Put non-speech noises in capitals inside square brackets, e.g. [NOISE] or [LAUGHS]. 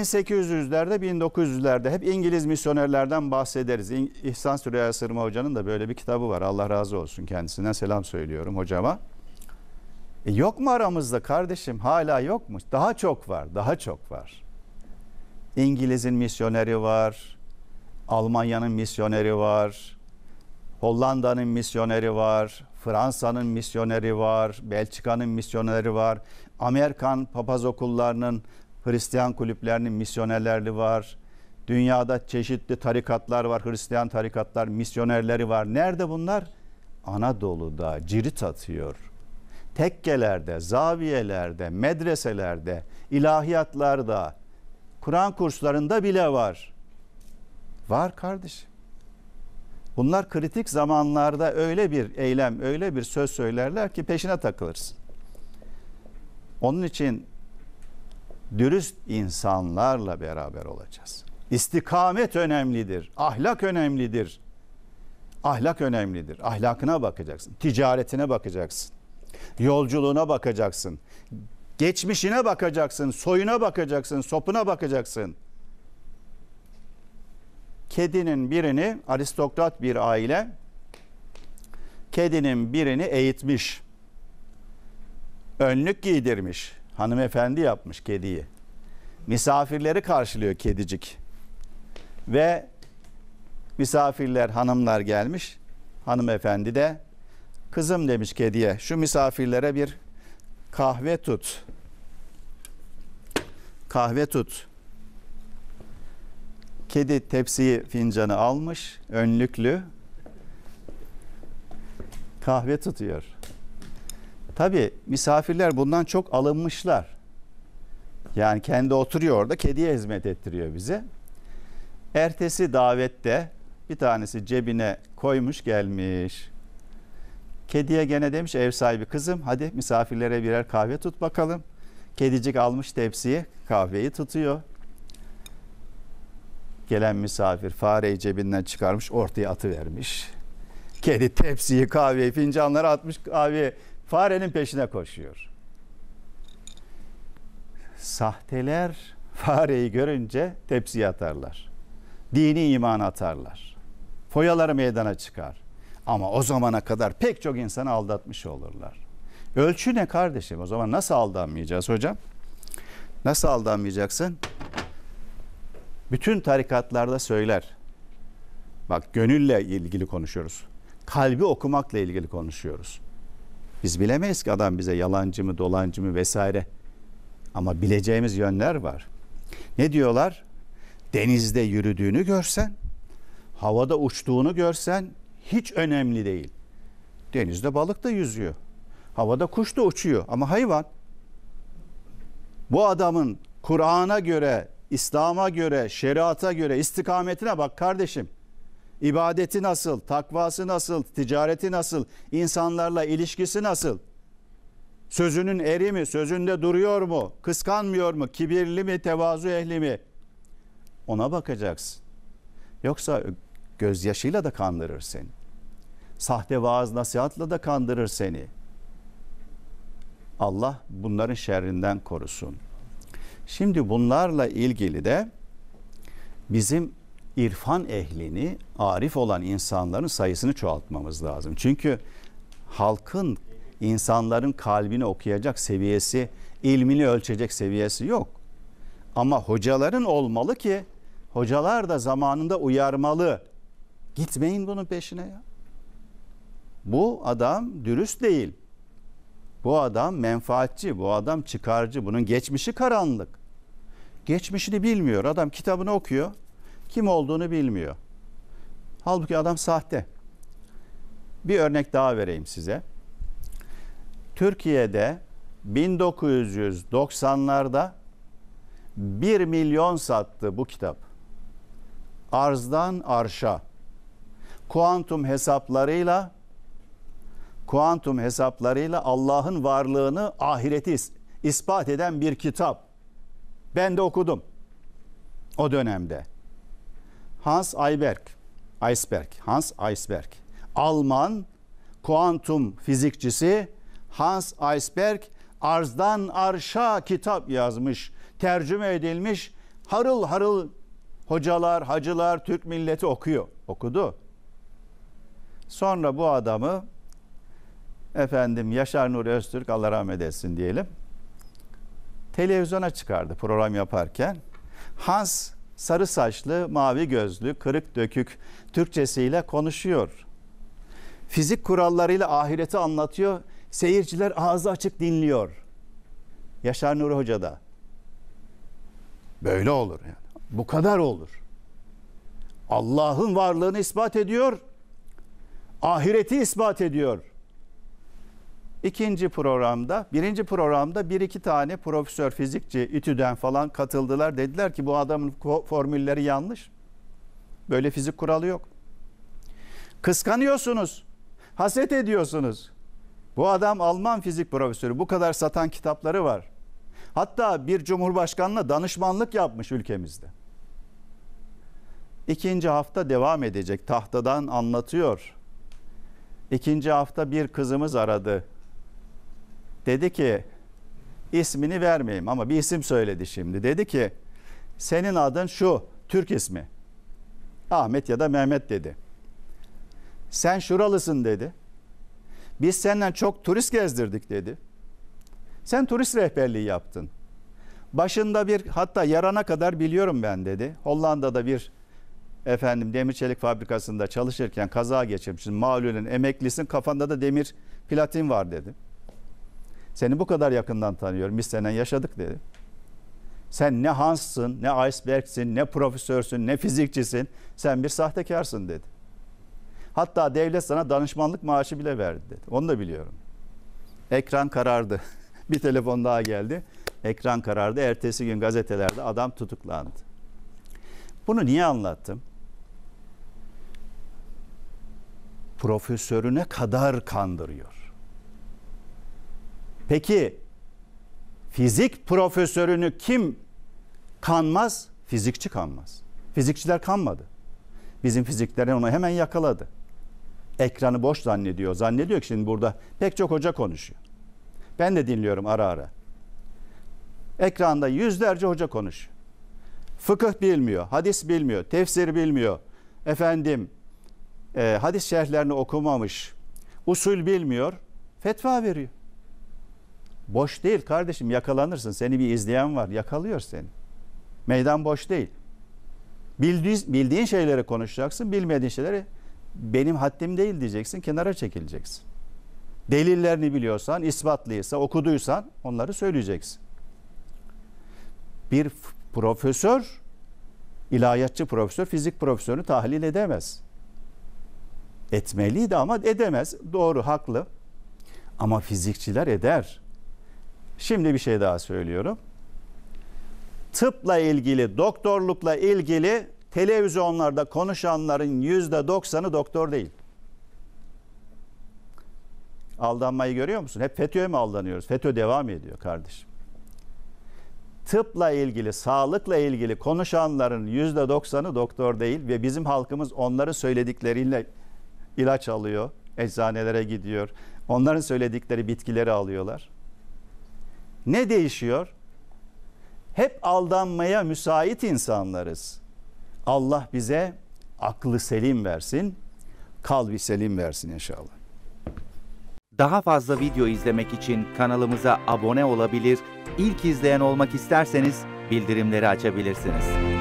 1800'lerde 1900'lerde hep İngiliz misyonerlerden bahsederiz. İhsan Süreyya Sırma Hoca'nın da böyle bir kitabı var. Allah razı olsun kendisine. selam söylüyorum hocama. E yok mu aramızda kardeşim? Hala yok mu? Daha çok var, daha çok var. İngiliz'in misyoneri var. Almanya'nın misyoneri var. Hollanda'nın misyoneri var. Fransa'nın misyoneri var. Belçika'nın misyoneri var. Amerikan papaz okullarının Hristiyan kulüplerinin misyonerleri var. Dünyada çeşitli tarikatlar var. Hristiyan tarikatlar, misyonerleri var. Nerede bunlar? Anadolu'da cirit atıyor. Tekkelerde, zaviyelerde, medreselerde, ilahiyatlarda, Kur'an kurslarında bile var. Var kardeşim. Bunlar kritik zamanlarda öyle bir eylem, öyle bir söz söylerler ki peşine takılırsın. Onun için dürüst insanlarla beraber olacağız. İstikamet önemlidir. Ahlak önemlidir. Ahlak önemlidir. Ahlakına bakacaksın. Ticaretine bakacaksın. Yolculuğuna bakacaksın. Geçmişine bakacaksın. Soyuna bakacaksın. Sopuna bakacaksın. Kedinin birini aristokrat bir aile kedinin birini eğitmiş. Önlük giydirmiş hanımefendi yapmış kediyi. Misafirleri karşılıyor kedicik. Ve misafirler hanımlar gelmiş. Hanımefendi de kızım demiş kediye şu misafirlere bir kahve tut. Kahve tut. Kedi tepsiyi fincanı almış önlüklü kahve tutuyor. Tabii misafirler bundan çok alınmışlar. Yani kendi oturuyor orada kediye hizmet ettiriyor bize. Ertesi davette bir tanesi cebine koymuş gelmiş. Kediye gene demiş ev sahibi kızım hadi misafirlere birer kahve tut bakalım. Kedicik almış tepsiyi, kahveyi tutuyor. Gelen misafir fareyi cebinden çıkarmış ortaya atıvermiş. Kedi tepsiyi kahveyi fincanlara atmış kahveyi farenin peşine koşuyor. Sahteler fareyi görünce tepsiye atarlar. Dini iman atarlar. Foyaları meydana çıkar. Ama o zamana kadar pek çok insanı aldatmış olurlar. Ölçü ne kardeşim? O zaman nasıl aldanmayacağız hocam? Nasıl aldanmayacaksın? Bütün tarikatlarda söyler. Bak gönülle ilgili konuşuyoruz. Kalbi okumakla ilgili konuşuyoruz. Biz bilemeyiz ki adam bize yalancı mı, dolancı mı vesaire. Ama bileceğimiz yönler var. Ne diyorlar? Denizde yürüdüğünü görsen, havada uçtuğunu görsen hiç önemli değil. Denizde balık da yüzüyor. Havada kuş da uçuyor ama hayvan. Bu adamın Kur'an'a göre, İslam'a göre, şeriata göre istikametine bak kardeşim ibadeti nasıl, takvası nasıl, ticareti nasıl, insanlarla ilişkisi nasıl? Sözünün eri mi, sözünde duruyor mu, kıskanmıyor mu, kibirli mi, tevazu ehli mi? Ona bakacaksın. Yoksa gözyaşıyla da kandırır seni. Sahte vaaz nasihatla da kandırır seni. Allah bunların şerrinden korusun. Şimdi bunlarla ilgili de bizim irfan ehlini, arif olan insanların sayısını çoğaltmamız lazım. Çünkü halkın, insanların kalbini okuyacak seviyesi, ilmini ölçecek seviyesi yok. Ama hocaların olmalı ki hocalar da zamanında uyarmalı. Gitmeyin bunun peşine ya. Bu adam dürüst değil. Bu adam menfaatçi, bu adam çıkarcı. Bunun geçmişi karanlık. Geçmişini bilmiyor. Adam kitabını okuyor kim olduğunu bilmiyor. Halbuki adam sahte. Bir örnek daha vereyim size. Türkiye'de 1990'larda 1 milyon sattı bu kitap. Arzdan arşa. Kuantum hesaplarıyla kuantum hesaplarıyla Allah'ın varlığını ahireti ispat eden bir kitap. Ben de okudum o dönemde. Hans Eisberg, Iceberg, Hans Iceberg. Alman kuantum fizikçisi Hans Iceberg Arzdan Arş'a kitap yazmış, tercüme edilmiş. Harıl harıl hocalar, hacılar, Türk milleti okuyor. Okudu. Sonra bu adamı efendim Yaşar Nuri Öztürk Allah rahmet etsin diyelim. Televizyona çıkardı program yaparken. Hans sarı saçlı, mavi gözlü, kırık dökük Türkçesiyle konuşuyor. Fizik kurallarıyla ahireti anlatıyor. Seyirciler ağzı açık dinliyor. Yaşar Nuri Hoca da. Böyle olur yani. Bu kadar olur. Allah'ın varlığını ispat ediyor. Ahireti ispat ediyor. İkinci programda, birinci programda bir iki tane profesör fizikçi İTÜ'den falan katıldılar. Dediler ki bu adamın formülleri yanlış. Böyle fizik kuralı yok. Kıskanıyorsunuz. Haset ediyorsunuz. Bu adam Alman fizik profesörü. Bu kadar satan kitapları var. Hatta bir cumhurbaşkanına danışmanlık yapmış ülkemizde. İkinci hafta devam edecek. Tahtadan anlatıyor. İkinci hafta bir kızımız aradı. Dedi ki ismini vermeyeyim ama bir isim söyledi şimdi. Dedi ki senin adın şu Türk ismi. Ahmet ya da Mehmet dedi. Sen şuralısın dedi. Biz senden çok turist gezdirdik dedi. Sen turist rehberliği yaptın. Başında bir hatta yarana kadar biliyorum ben dedi. Hollanda'da bir efendim demir çelik fabrikasında çalışırken kaza geçirmişsin. Malulün emeklisin kafanda da demir platin var dedi. Seni bu kadar yakından tanıyorum. Biz senden yaşadık dedi. Sen ne Hans'sın, ne iceberg'sin, ne profesörsün, ne fizikçisin. Sen bir sahtekarsın dedi. Hatta devlet sana danışmanlık maaşı bile verdi dedi. Onu da biliyorum. Ekran karardı. [LAUGHS] bir telefon daha geldi. Ekran karardı. Ertesi gün gazetelerde adam tutuklandı. Bunu niye anlattım? Profesörüne kadar kandırıyor. Peki fizik profesörünü kim kanmaz? Fizikçi kanmaz. Fizikçiler kanmadı. Bizim fiziklerin onu hemen yakaladı. Ekranı boş zannediyor. Zannediyor ki şimdi burada pek çok hoca konuşuyor. Ben de dinliyorum ara ara. Ekranda yüzlerce hoca konuşuyor. Fıkıh bilmiyor, hadis bilmiyor, tefsir bilmiyor. Efendim, e, hadis şerhlerini okumamış, usul bilmiyor, fetva veriyor. Boş değil kardeşim yakalanırsın. Seni bir izleyen var. Yakalıyor seni. Meydan boş değil. Bildiğin, bildiğin şeyleri konuşacaksın. Bilmediğin şeyleri benim haddim değil diyeceksin. Kenara çekileceksin. Delillerini biliyorsan, ispatlıysa, okuduysan onları söyleyeceksin. Bir profesör, ilahiyatçı profesör, fizik profesörünü tahlil edemez. Etmeliydi ama edemez. Doğru, haklı. Ama fizikçiler eder. Şimdi bir şey daha söylüyorum. Tıpla ilgili, doktorlukla ilgili televizyonlarda konuşanların yüzde doksanı doktor değil. Aldanmayı görüyor musun? Hep FETÖ'ye mi aldanıyoruz? FETÖ devam ediyor kardeşim. Tıpla ilgili, sağlıkla ilgili konuşanların yüzde doksanı doktor değil ve bizim halkımız onların söyledikleriyle ilaç alıyor, eczanelere gidiyor. Onların söyledikleri bitkileri alıyorlar. Ne değişiyor? Hep aldanmaya müsait insanlarız. Allah bize aklı selim versin, kalbi selim versin inşallah. Daha fazla video izlemek için kanalımıza abone olabilir, ilk izleyen olmak isterseniz bildirimleri açabilirsiniz.